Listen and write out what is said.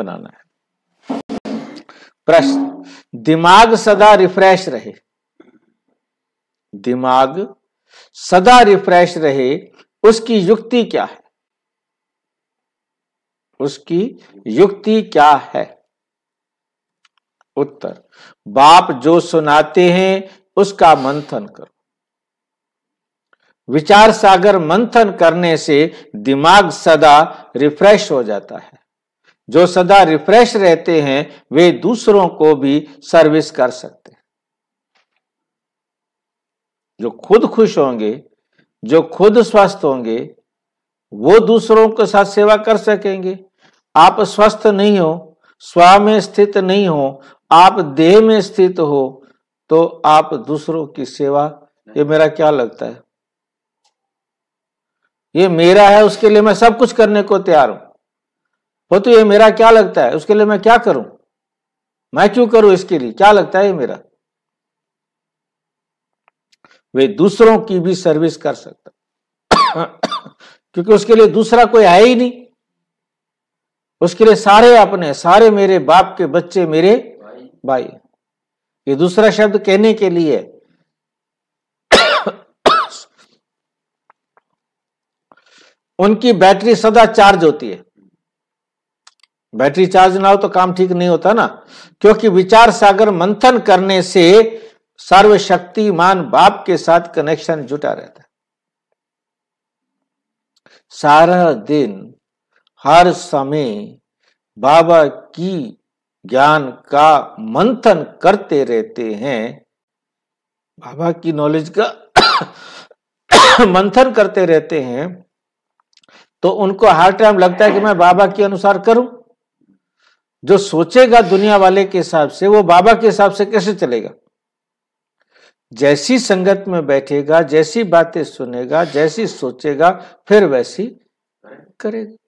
बनाना है प्रश्न दिमाग सदा रिफ्रेश रहे दिमाग सदा रिफ्रेश रहे उसकी युक्ति क्या है उसकी युक्ति क्या है उत्तर बाप जो सुनाते हैं उसका मंथन करो विचार सागर मंथन करने से दिमाग सदा रिफ्रेश हो जाता है जो सदा रिफ्रेश रहते हैं वे दूसरों को भी सर्विस कर सकते हैं जो खुद खुश होंगे जो खुद स्वस्थ होंगे वो दूसरों के साथ सेवा कर सकेंगे आप स्वस्थ नहीं हो स्व में स्थित नहीं हो आप देह में स्थित हो तो आप दूसरों की सेवा ये मेरा क्या लगता है ये मेरा है उसके लिए मैं सब कुछ करने को तैयार हूं वो तो ये मेरा क्या लगता है उसके लिए मैं क्या करूं मैं क्यों करूं इसके लिए क्या लगता है ये मेरा वे दूसरों की भी सर्विस कर सकता क्योंकि उसके लिए दूसरा कोई है ही नहीं उसके लिए सारे अपने सारे मेरे बाप के बच्चे मेरे भाई, भाई। ये दूसरा शब्द कहने के लिए उनकी बैटरी सदा चार्ज होती है बैटरी चार्ज ना हो तो काम ठीक नहीं होता ना क्योंकि विचार सागर मंथन करने से सर्वशक्तिमान बाप के साथ कनेक्शन जुटा रहता है सारा दिन हर समय बाबा की ज्ञान का मंथन करते रहते हैं बाबा की नॉलेज का मंथन करते रहते हैं तो उनको हर टाइम लगता है कि मैं बाबा के अनुसार करूं जो सोचेगा दुनिया वाले के हिसाब से वो बाबा के हिसाब से कैसे चलेगा जैसी संगत में बैठेगा जैसी बातें सुनेगा जैसी सोचेगा फिर वैसी करेगा